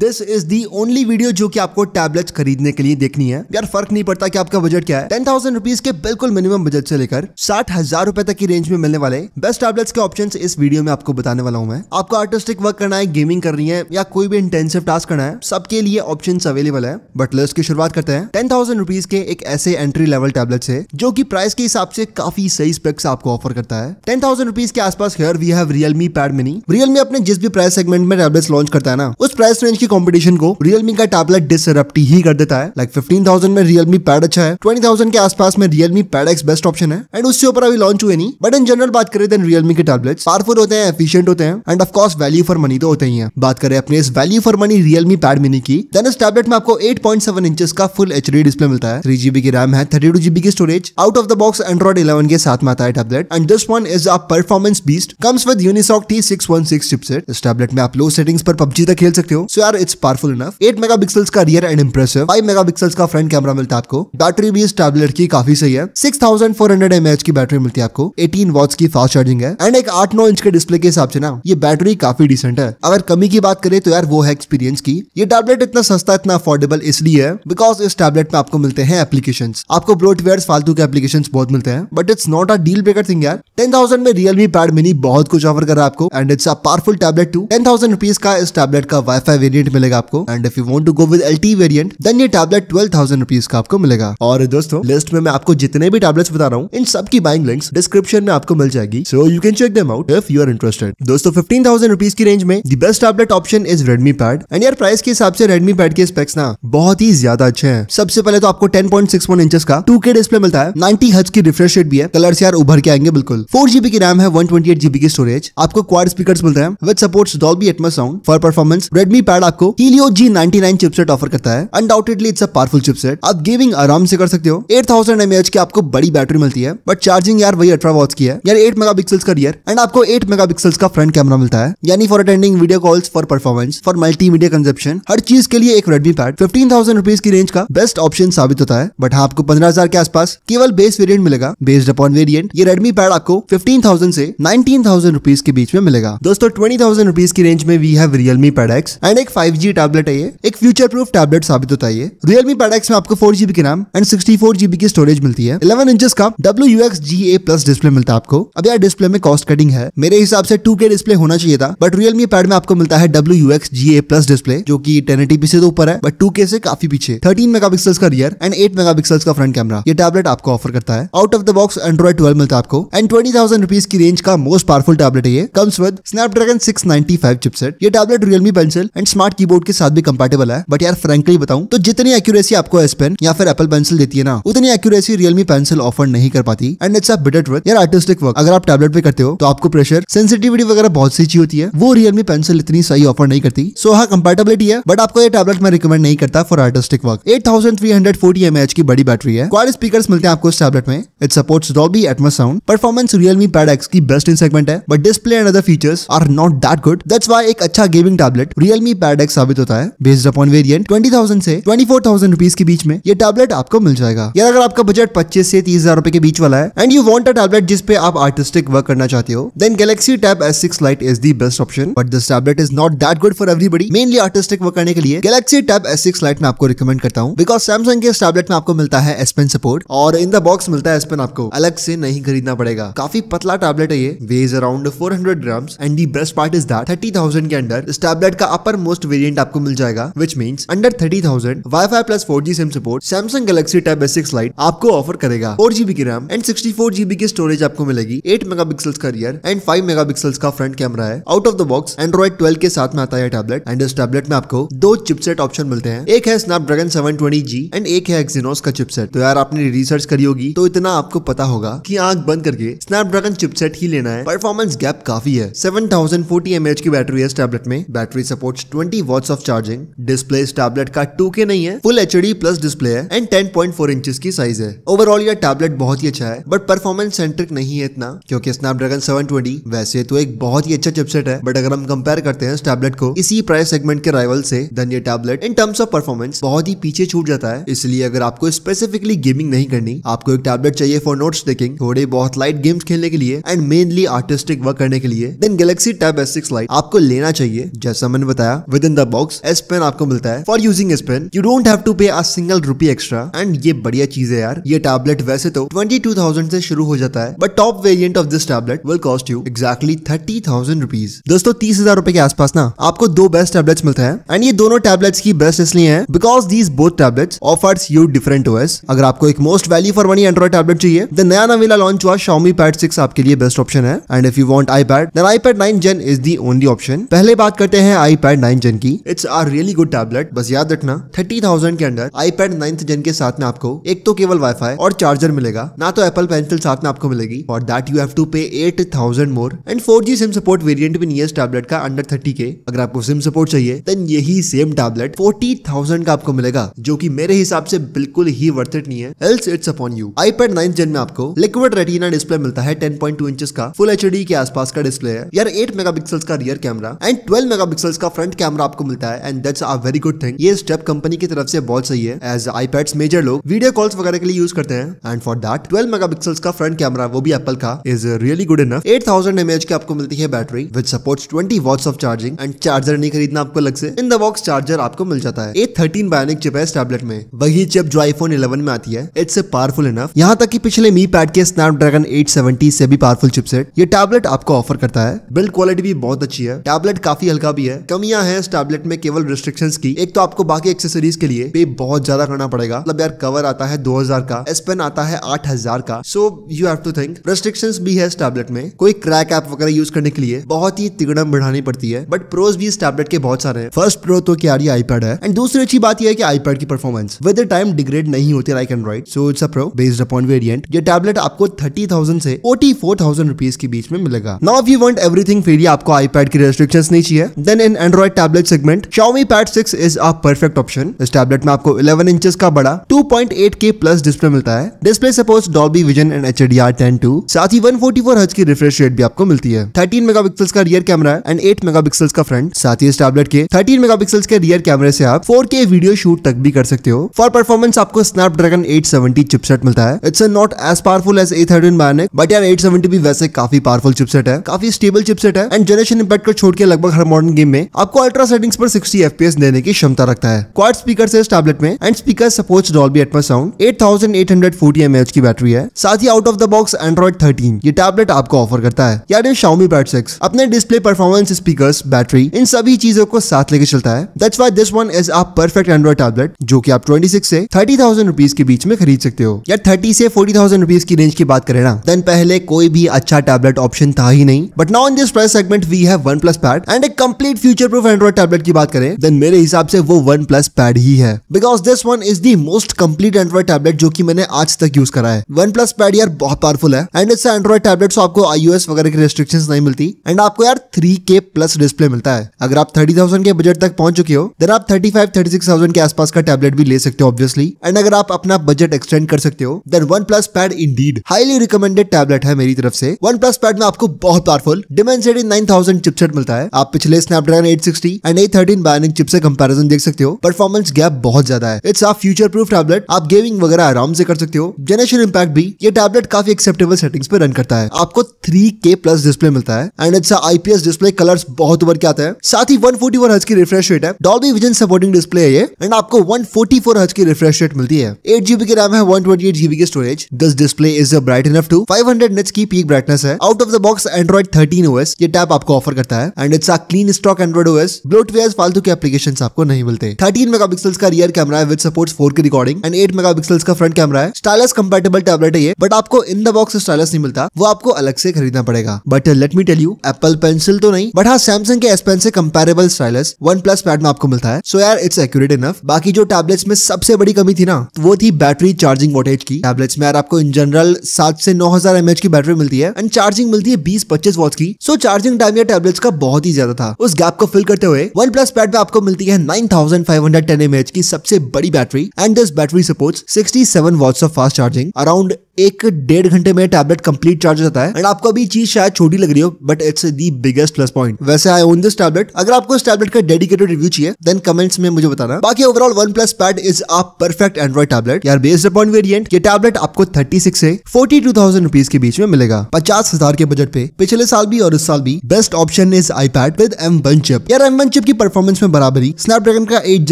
this is the only video जो कि आपको टैबलेट्स खरीदने के लिए देखनी है यार फर्क नहीं पड़ता कि आपका बजट क्या है टेन थाउजेंड रुपीज के बिल्कुल मिनिमम बजट से लेकर साठ हजार रुपए तक की रेंज में मिलने वाले बेस्ट टैबलेट्स के ऑप्शन इस वीडियो में आपको बताने वाला हूँ मैं आपको आर्टिस्टिक वर्क करना है गेमिंग करनी है या कोई भी इंटेंसिव टास्क करना है सबके लिए ऑप्शन अवेलेबल है बट लिस्ट की शुरुआत करते हैं टेन थाउजेंड रुपीज के एक ऐसे एंट्री लेवल टैबलेट से जो की प्राइस के हिसाब से काफी सही स्पेक्स आपको ऑफर करता है टेन थाउजेंड रुपीज के आसपास here we have Realme Pad mini Realme अपने जिस भी प्राइस सेगमेंट में टैबलेट्स लॉन्च करता है ना उस प्राइस रेंज के कॉम्पिटिशन को रियलमी का टैबलेट डिसरप्टी ही कर देता है लाइक फिफ्टीन थाउजेंड में रियलमी पैड अच्छा है ट्वेंटी थाउजेंड के आसपास में Realme pad X best option है एंड उससे ऊपर अभी लॉन्च हुए नहीं बट इन जनरल बात करें देन रियलमी के टैबलेट पावरफुल होते हैं एफिशियंट होते हैं and of course value for money तो होते ही है बात करें अपने इस value for money Realme Pad mini की देन इस टैबलेट में आपको एट पॉइंट सेवन इंच का फुल एच डिस्प्ले मिलता है थ्री जीबी की रैम है थर्टी टू जीबी की storage out of the box Android eleven के साथ में आता है tablet and this one is a performance beast comes with Unisoc T six one six chipset इस टैबलेट में आप लो सेटिंग्स पर पबजी तक खेल सकते हो so so are it's powerful enough eight mega megapixels का rear and impressive five mega megapixels का फ्रंट कैमरा मिलता है आपको बैटरी भी इस टैबलेट की काफी सही है सिक्स थाउजेंड फोर 6400 mAh की बैटरी मिलती है आपको एटीन वॉट्स की फास्ट चार्जिंग है एंड एक आठ नौ इंच के डिस्प्ले के हिसाब से ना ये बैटरी काफी डिसेंट है अगर कमी की बात करें तो यार वो है एक्सपीरियंस की ये टैबलेट इतना सस्ता इतना अफोर्डेबल इसलिए है बिकॉज इस टैबलेट में आपको मिलते हैं एप्लीकेशन आपको ब्लोटवेयर फालतू के एप्लीकेशन बहुत मिलते हैं but it's not a deal breaker thing यार टेन थाउजेंड में रियलमी पैड मिनी बहुत कुछ ऑफर कर रहा है आपको and it's a powerful tablet to ten thousand rupees का इस टैबलेट का वाईफाई वेरियंट मिलेगा आपको and if you want to go with L T variant then ये टैबलेट ट्वेल्व थाउजेंड रुपीज का आपको मिलेगा और दोस्तों लिस्ट में मैं आपको जितने भी टैबलेट्स बता रहा हूँ इन सब की बाइंग लिंक्स डिस्क्रिप्शन में आपको मिल जाएगी so you can check them out if you are interested दोस्तों फिफ्टीन थाउजेंड रुपीज की रेंज में the best tablet option is Redmi Pad and यार प्राइस के हिसाब से रेडमी पैड के स्पेक्स ना बहुत ही ज्यादा अच्छे हैं सबसे पहले तो आपको ten point six one inch का टू के डिस्प्ले मिलता है नाइनटी हज की रिफ्रेश रेट भी है कलर यार उभर के आएंगे बिल्कुल फोर जीबी की रैम है वन ट्वेंटी एट जीबी की स्टोरेज आपको क्वार स्पीकर मिलते हैं with supports Dolby Atmos sound for performance Redmi pad card आपको Helio G nine chipset offer करता है undoubtedly it's a powerful chipset आप गेमिंग आराम से कर सकते हो एट थाउजेंड एमएच की आपको बड़ी बैटरी मिलती है बट चार्जिंग यार वही अठारह वॉट्स की है यार एट मेगा का रियर एंड आपको एट मेगा का फ्रंट कैमरा मिलता है यानी for attending video calls for performance for multi media consumption हर चीज के लिए एक Redmi pad fifteen thousand rupees की रेंज का बेस्ट ऑप्शन साबित होता है बट हाँ आपको पंद्रह हजार के आसपास केवल बेस वेरिएंट मिलेगा बेस्ड अपॉन वेरिएंट ये रेडमी पैड आपको फिफ्टीन थाउजेंड से नाइनटीन थाउजेंड रुपीज के बीच में मिलेगा दोस्तों ट्वेंटी थाउजेंड रुपीज की रेंज में we have Realme pad X and एक फाइव जी टैबलेट है ये एक फ्यूचर प्रूफ टैबलेट साबित होता है ये रियलमी पैडक्स में आपको फोर जीबी की RAM and sixty four GB की स्टोरेज मिलती है इलेवन इंचेस का W U X G A plus display मिलता है आपको अब यार डिस्प्ले में कॉस्ट कटिंग है मेरे हिसाब से टू के डिस्प्ले होना चाहिए था बट रियलमी पैड में आपको मिलता है W U X G A plus display जो की टेन से तो ऊपर है बट टू के से काफी पीछे थर्टीन मेगा का रियर एंड एट मेगा का फ्रंट कैमरा ये टैबलेट आपको ऑफर करता है out of the box Android twelve मिलता है आपको एंड ट्वेंटी थाउजेंड रुपीज की रेंज का मोस्ट पावरफुल टैबलेट है ये comes with Snapdragon six ninety five chipset ये tablet Realme pencil and smart smart keyboard के साथ भी कंपेटेबल है बट यार फ्रेंकली बताऊं तो जितनी एक्यूरेसी आपको एस पेन या फिर एप्पल पेंसिल देती है ना उतनी एक्यूरेसी रियलमी पेंसिल ऑफर नहीं कर पाती एंड इट्स बिटर ट्रुथ यार आर्टिस्टिक वर्क अगर आप टैबलेट पे करते हो तो आपको प्रेशर सेंसिटिविटी वगैरह बहुत सी चीज होती है वो रियलमी पेंसिल इतनी सही ऑफर नहीं करती सो हाँ कंपेटेबिलिटी है बट आपको ये टैबलेट मैं रिकमेंड नहीं करता for artistic work eight thousand three hundred forty M H की बड़ी बैटरी है क्वार स्पीकर मिलते हैं आपको इस टैबलेट में it supports Dolby Atmos sound performance Realme pad X की बेस्ट इन सेगमेंट है but display and other features are not that good that's why एक अच्छा गेमिंग टैबलेट रियलमी पैड कार्डेक्स साबित होता है based upon variant twenty thousand से twenty four thousand rupees के बीच में ये टैबलेट आपको मिल जाएगा यार अगर आपका बजट पच्चीस से तीस हजार रुपए के बीच वाला है and you want a tablet जिसपे आप आर्टिस्टिक वर्क करना चाहते हो then Galaxy Tab S six Lite is the best option but this tablet is not that good for everybody mainly artistic work करने के लिए Galaxy Tab S six Lite में आपको रिकमेंड करता हूँ बिकॉज सैमसंग के इस टैबलेट में आपको मिलता है एसपेन सपोर्ट और इन द बॉक्स मिलता है एसपेन आपको अलग से नहीं खरीदना पड़ेगा काफी पतला टैबलेट है ये weighs around four hundred gram and the best part is that thirty thousand के अंदर इस टैबलेट का अपर मोस्ट फर्स्ट वेरिएंट आपको मिल जाएगा which means under thirty thousand Wi-Fi plus four G SIM support Samsung Galaxy type S six Lite आपको offer करेगा four GB की RAM and sixty four GB की storage आपको मिलेगी eight mega pixels का rear and five mega pixels का front camera है out of the box Android twelve के साथ में आता है टैबलेट एंड इस टैबलेट में आपको दो चिपसेट ऑप्शन मिलते हैं एक है snap Snapdragon seven twenty G and एक है एक्सिनोस का चिपसेट तो यार आपने रिसर्च करी होगी तो इतना आपको पता होगा की आंख बंद करके स्नैप स्नैपड्रैगन चिपसेट ही लेना है परफॉर्मेंस गैप काफी है सेवन थाउजेंड फोर्टी एम की बैटरी है इस टैबलेट में battery support twenty twenty watts of charging display इस टैबलेट का टू के नहीं है full H D plus display है and ten point four inch की साइज है ओवरऑल यह टैबलेट बहुत ही अच्छा है बट परफॉर्मेंस सेंट्रिक नहीं है इतना क्योंकि स्नैपड्रैगन सेवन ट्वेंटी वैसे तो एक बहुत ही अच्छा चिपसेट है बट अगर हम कंपेयर करते हैं इस टैबलेट को इसी प्राइस सेगमेंट के राइवल से देन ये tablet in terms of performance बहुत ही पीछे छूट जाता है इसलिए अगर आपको स्पेसिफिकली गेमिंग नहीं करनी आपको एक टैबलेट चाहिए फॉर नोट टेकिंग थोड़े बहुत लाइट गेम्स खेलने के लिए एंड मेनली आर्टिस्टिक वर्क करने के लिए then Galaxy Tab S six Lite आपको लेना चाहिए जैसा मैंने बताया with with in the box S pen आपको मिलता है for using S pen you don't have to pay a single rupee extra and ये बढ़िया चीज है यार ये टैबलेट वैसे तो ट्वेंटी टू थाउजेंड से शुरू हो जाता है but top variant of this tablet will cost you exactly thirty thousand rupees दोस्तों तीस हजार रुपए के आसपास ना आपको दो बेस्ट टैबलेट्स मिलता है एंड ये दोनों टैबलेट्स की बेस्ट इसलिए है because these both tablets offers you different OS अगर आपको एक most value for money Android tablet चाहिए द नया नवेला लॉन्च हुआ शॉमी पैड सिक्स आपके लिए बेस्ट ऑप्शन है and if you want iPad iPad nine gen is the only option पहले बात करते हैं आई पैड नाइन जन की it's are really good tablet बस याद रखना थर्टी थाउजेंड के अंदर आई पैड नाइन्थ जन के साथ में आपको एक तो केवल वाईफाई और चार्जर मिलेगा ना तो एप्पल पेंसिल साथ में आपको मिलेगी और that you have to pay eight thousand more and four G SIM support variant भी नहीं टैबलेट का अंडर थर्टी के अगर आपको सिम सपोर्ट चाहिए देन यही सेम टैबलेट फोर्टी थाउजेंड का आपको मिलेगा जो की मेरे हिसाब से बिल्कुल ही वर्थ इट नहीं है else it's upon you iPad ninth gen में आपको लिक्विड रेटिना डिस्प्ले मिलता है टेन पॉइंट टू इंच का फुल एच के आसपास का डिस्प्ले है यार एट मेगा का rear camera and twelve mega का फ्रंट कैमरा कैमरा आपको मिलता है and that's a very good thing ये स्टेप कंपनी की तरफ से बहुत सही है एज आईपैड मेजर लोग वीडियो कॉल्स वगैरह के लिए यूज करते हैं and for that twelve mega का फ्रंट कैमरा वो भी एप्पल का is really good enough eight thousand mAh की आपको मिलती है battery with supports twenty watts of charging and charger नहीं खरीदना आपको लग से इन द बॉक्स चार्जर आपको मिल जाता है ए थर्टीन बायोनिक चिप है टैबलेट में वही चिप जो आईफोन इलेवन में आती है इट्स पावरफुल इनफ यहाँ तक की पिछले मी पैड के स्नैपड्रैगन 870 से भी पावरफुल चिपसेट ये टैबलेट आपको ऑफर करता है बिल्ड क्वालिटी भी बहुत अच्छी है टैबलेट काफी हल्का भी है कमियां है इस टैबलेट में केवल रिस्ट्रिक्शंस की एक तो आपको बाकी एक्सेसरीज के लिए पे बहुत ज्यादा करना पड़ेगा मतलब यार कवर आता है 2000 का एस पेन आता है 8000 का so you have to think restrictions भी है इस टैबलेट में कोई क्रैक ऐप वगैरह यूज करने के लिए बहुत ही तिगड़म बढ़ानी पड़ती है बट प्रोज भी इस टैबलेट के बहुत सारे हैं फर्स्ट प्रो तो क्या यार ये आईपैड है एंड दूसरी अच्छी बात यह है कि आईपैड की परफॉर्मेंस विद टाइम डिग्रेड नहीं होती like Android so it's a pro based upon variant ये टैबलेट आपको थर्टी थाउजेंड से फोर्टी फोर थाउजेंड रुपीज के बीच में मिलेगा now you want everything free आपको आईपैड की रेस्ट्रिक्शंस नहीं चाहिए then in Android tablet tablet segment Xiaomi Pad six is a perfect option इस टैबलेट में आपको इलेवन इंच का बड़ा two point eight K plus display मिलता है display supports dobby vision and H D R ten टू साथ ही वन फोर हज की रिफ्रेश रेट भी आपको मिलती है थर्टीन मेगा पिक्सल्स का rear camera and mega megapixels का फ्रंट साथ ही इस टैबलेट के थर्टीन मेगा पिक्सल्स के रियर कैमरे से आप फोर के वीडियो शूट तक भी कर सकते हो फॉर परफॉर्मेंस आपको स्नैप एट सेवेंटी चिपसेट मिलता है it's not as powerful as A thirteen है बट यार एट सेवेंटी भी वैसे काफी पावरफुल चिपसेट है काफी स्टेबल चिपसेट है एंड जनरेशन इंपैक्ट को छोड़ के लगभग हर मॉडर्न गेम में आपको अल्ट्रा कैमरा सेटिंग्स पर 60 एफपीएस देने की क्षमता रखता है क्वाड स्पीकर से इस टैबलेट में and speaker supports Dolby Atmos sound 8840 mAh की बैटरी है साथ ही out of the box Android 13 ये टैबलेट आपको ऑफर करता है यार ये शाउमी पैड सिक्स अपने डिस्प्ले परफॉर्मेंस स्पीकर बैटरी इन सभी चीजों को साथ लेके चलता है that's why this one is a perfect Android tablet जो की आप ट्वेंटी से थर्टी थाउजेंड के बीच में खरीद सकते हो या थर्टी से फोर्टी थाउजेंड की रेंज की बात करें ना देन पहले कोई भी अच्छा टैबलेट ऑप्शन था ही नहीं but now in this price segment we have OnePlus pad and a complete future proof Android tablet की बात करें देन मेरे हिसाब से वो वन प्लस पैड ही है because this one is the most complete Android tablet जो की मैंने आज तक यूज करा है वन प्लस पैड यार बहुत पावरफुल है एंड इससे एंड्रॉइड टैबलेट आपको आईओएस वगैरह की रेस्ट्रिक्शन नहीं मिलती एंड आपको यार थ्री के प्लस डिस्प्ले मिलता है अगर आप थर्टी थाउजेंड के बजट तक पहुंच चुके हो देन आप thirty five thirty six thousand के आसपास का टैबलेट भी ले सकते हो ऑब्वियसली एंड अगर आप अपना बजट एक्सटेंड कर सकते हो then OnePlus pad indeed highly recommended tablet है मेरी तरफ से वन प्लस पैड में आपको बहुत पावरफुल डिमेंसिटी थाउजेंड चिपसेट मिलता है आप पिछले Snapdragon 860 and A thirteen Bionic chip से कंपेरिजन देख सकते हो परफॉर्मेंस गैप बहुत ज्यादा है इट्स आप फ्यूचर प्रूफ टैबलेट आप गेमिंग वगैरह आराम से कर सकते हो जनरेशन इम्पैक्ट भी ये टैबलेट काफी एक्सेप्टेबल सेटिंग्स पे रन करता है आपको थ्री के प्लस डिस्प्ले मिलता है and it's IPS display colour बहुत उभर के आते हैं साथ ही वन फोर्टी फोर हज की रिफ्रेश रेट है डॉल्बी विजन सपोर्टिंग डिस्प्ले है ये एंड आपको वन फोर्टी फोर हज की रिफ्रेश रेट मिलती है एट जीबी की रैम है वन ट्वेंटी एट जीबी की storage this display is bright enough to five hundred nits की पीक ब्राइटनेस है out of the box Android thirteen OS ये टैप आपको ऑफर करता है and it's a clean stock Android OS bloatware फालतू के application आपको नहीं मिलते थर्टीन मेगा का रियर कैमरा है with support four K recording and eight mega का फ्रंट कैमरा है स्टाइलस कम्पेटेबल टैबलेट है ये बट आपको इन द बॉक्स स्टाइलस नहीं मिलता वो आपको अलग से खरीदना पड़ेगा but let me tell you Apple pencil तो नहीं बट हाँ सैमसंग के एसपेन से comparable stylus OnePlus pad में आपको मिलता है सो यार इट्स एक्यूरेट इनफ बाकी जो टैबलेट्स में सबसे बड़ी कमी थी ना तो वो थी बैटरी चार्जिंग वोटेज की टैबलेट्स में यार आपको इन जनरल सात से नौ हजार एमएच की बैटरी मिलती है एंड चार्जिंग मिलती है बीस पच्चीस वॉट की सो चार्जिंग टाइम या टैबलेट्स का बहुत ही ज्यादा था उस गैप को फिल करते हुए रहे वन प्लस पैड पे आपको मिलती है nine thousand five hundred M H की सबसे बड़ी battery and this battery support sixty seven watts of fast charging around एक डेढ़ घंटे में टैबलेट कंप्लीट चार्ज हो जाता है एंड आपको अभी चीज शायद छोटी लग रही हो but it's the biggest plus point वैसे आई ओन दिस टैबलेट अगर आपको इस टैबलेट का डेडिकेटेड रिव्यू चाहिए देन कमेंट्स में मुझे बताना बाकी overall OnePlus pad is a perfect Android tablet यार बेस्ड अपॉन वेरियंट ये टैबलेट आपको थर्टी सिक्स से फोर्टी टू थाउजेंड रुपीज के बीच में मिलेगा पचास हजार के बजट पे पिछले साल भी और इस साल भी best option is iPad with M one chip यार एम वन चिप की परफॉर्मेंस में बराबरी स्नैपड्रैगन का एट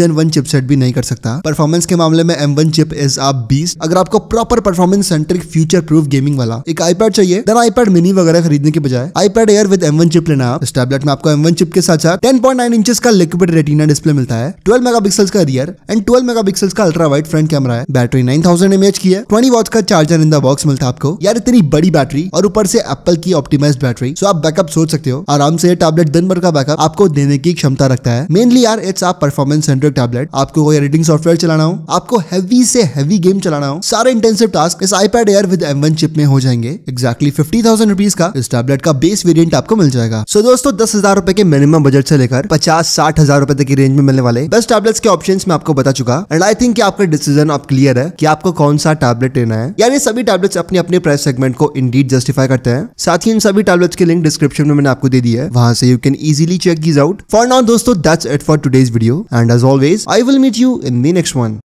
जन वन सेट भी नहीं कर सकता परफॉर्मेंस के मामले में एम वन चिप इज आप बीस अगर आपको proper performance center electric future proof gaming वाला एक आईपैड चाहिए देन आईपैड मिनी वगैरह खरीदने के बजाय iPad air with M chip लेना इस टैबलेट में आपको एम चिप के साथ साथ टेन पॉइंट नाइन इंचेस का लिक्विड रेटिना डिस्प्ले मिलता है ट्वेल्व मेगा का रियर एंड ट्वेल्व मेगा का अल्ट्रा वाइट फ्रंट कैमरा है बैटरी नाइन थाउजेंड एमएच की है ट्वेंटी वॉट का चार्जर इन द बॉक्स मिलता है आपको यार इतनी बड़ी बैटरी और ऊपर से एप्पल की ऑप्टिमाइज बैटरी सो आप बैकअप सोच सकते हो आराम से टैबलेट दिन भर का बैकअप आपको देने की क्षमता रखता है मेनली यार इट्स आप परफॉर्मेंस सेंट्रिक टैबलेट आपको कोई एडिटिंग सॉफ्टवेयर चलाना हो आपको हैवी से हैवी गेम चलाना हो सारे इंटेंसिव टास्क इस iPad pad air with M one chip में हो जाएंगे एक्जैक्टली फिफ्टी थाउजेंड रुपीज का इस टैबलेट का बेस वेरियंट आपको मिल जाएगा सो so दोस्तों दस हजार रुपए के मिनिमम बजट से लेकर पचास साठ हजार रुपए तक की रेंज में मिलने वाले बेस्ट टैबलेट के ऑप्शन में आपको बता चुका एंड आई थिंक आपका डिसीजन आप क्लियर है की आपको कौन सा टैबलेट लेना है यानी सभी टैबलेट्स अपने अपने प्राइस सेगमेंट को इंडीड जस्टिफाई करते हैं साथ ही इन सभी टैबलेट्स के लिंक डिस्क्रिप्शन में मैंने आपको दे दी है वहां से you can easily check these out for now दोस्तों that's it for today's video and as always I will meet you in the next one